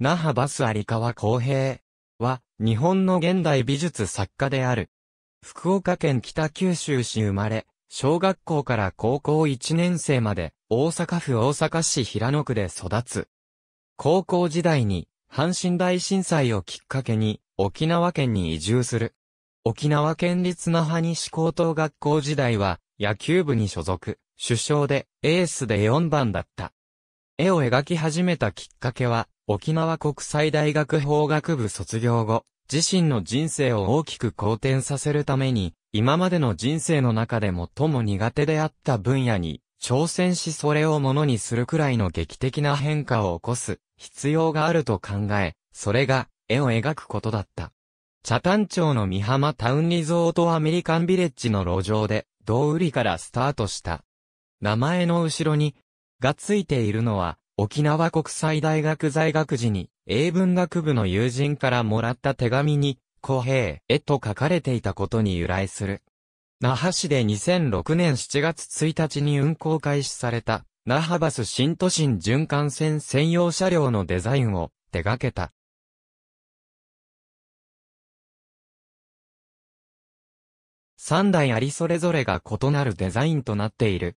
那覇バス有川公平は、日本の現代美術作家である。福岡県北九州市生まれ、小学校から高校1年生まで、大阪府大阪市平野区で育つ。高校時代に、阪神大震災をきっかけに、沖縄県に移住する。沖縄県立那覇西高等学校時代は、野球部に所属、首相で、エースで4番だった。絵を描き始めたきっかけは、沖縄国際大学法学部卒業後、自身の人生を大きく好転させるために、今までの人生の中で最も苦手であった分野に、挑戦しそれをものにするくらいの劇的な変化を起こす必要があると考え、それが絵を描くことだった。茶炭町の三浜タウンリゾートアメリカンビレッジの路上で、道売りからスタートした。名前の後ろに、がついているのは、沖縄国際大学在学時に、英文学部の友人からもらった手紙に、公平へと書かれていたことに由来する。那覇市で2006年7月1日に運行開始された、那覇バス新都心循環線専用車両のデザインを手掛けた。三台ありそれぞれが異なるデザインとなっている。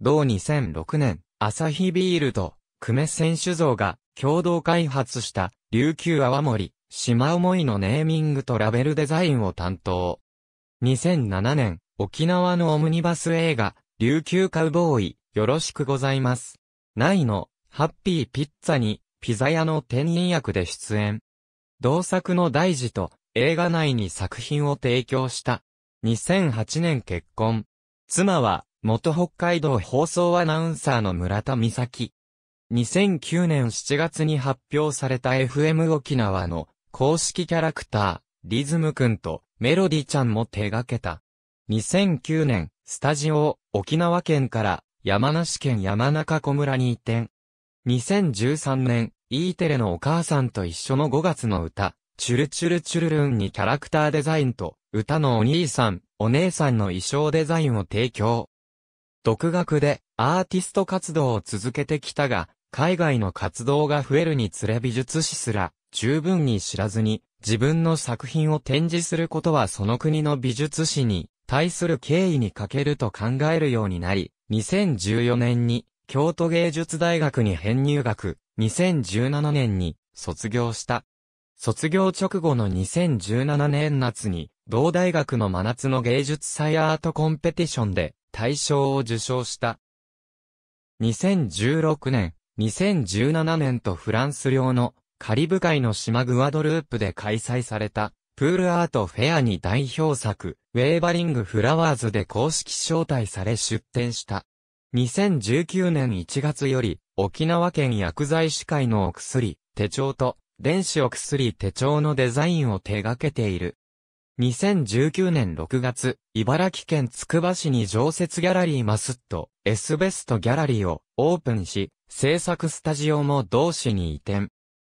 同2006年、アサヒビールと久米選手像が共同開発した琉球泡盛、島思いのネーミングとラベルデザインを担当。2007年、沖縄のオムニバス映画、琉球カウボーイ、よろしくございます。内の、ハッピーピッツァに、ピザ屋の店員役で出演。同作の大事と、映画内に作品を提供した。2008年結婚。妻は、元北海道放送アナウンサーの村田美咲。2009年7月に発表された FM 沖縄の公式キャラクター、リズムくんとメロディちゃんも手掛けた。2009年、スタジオ沖縄県から山梨県山中湖村に移転。2013年、E テレのお母さんと一緒の5月の歌、チュルチュルチュルルンにキャラクターデザインと、歌のお兄さん、お姉さんの衣装デザインを提供。独学でアーティスト活動を続けてきたが、海外の活動が増えるにつれ美術史すら十分に知らずに自分の作品を展示することはその国の美術史に対する敬意に欠けると考えるようになり、2014年に京都芸術大学に編入学、2017年に卒業した。卒業直後の2017年夏に、同大学の真夏の芸術祭アートコンペティションで大賞を受賞した。2016年、2017年とフランス領のカリブ海の島グアドループで開催されたプールアートフェアに代表作ウェーバリングフラワーズで公式招待され出展した。2019年1月より沖縄県薬剤師会のお薬手帳と電子お薬手帳のデザインを手掛けている。2019年6月、茨城県つくば市に常設ギャラリーマスット、エスベストギャラリーをオープンし、制作スタジオも同市に移転。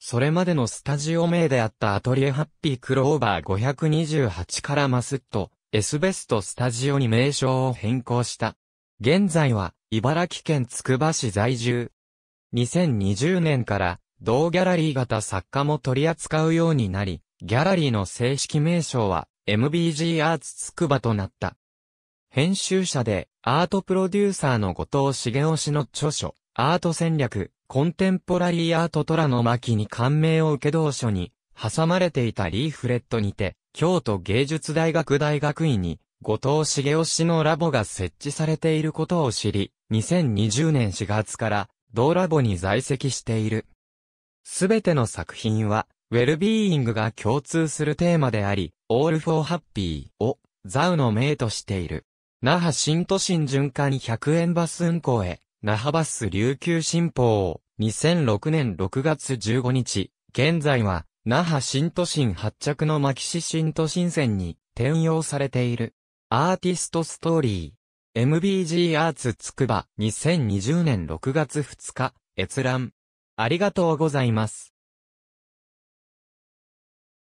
それまでのスタジオ名であったアトリエハッピークローバー528からマスッと、エスベストスタジオに名称を変更した。現在は、茨城県つくば市在住。2020年から、同ギャラリー型作家も取り扱うようになり、ギャラリーの正式名称は、MBG アーツつくばとなった。編集者で、アートプロデューサーの後藤茂雄氏の著書、アート戦略、コンテンポラリーアート虎の巻に感銘を受け同書に、挟まれていたリーフレットにて、京都芸術大学大学院に、後藤茂雄氏のラボが設置されていることを知り、2020年4月から、同ラボに在籍している。すべての作品は、ウェルビーイングが共通するテーマであり、オールフォーハッピーを、ザウの名としている。那覇新都心循環100円バス運行へ、那覇バス琉球新報、2006年6月15日、現在は、那覇新都心発着の牧師新都心線に転用されている。アーティストストーリー。MBG アーツつくば2020年6月2日、閲覧。ありがとうございます。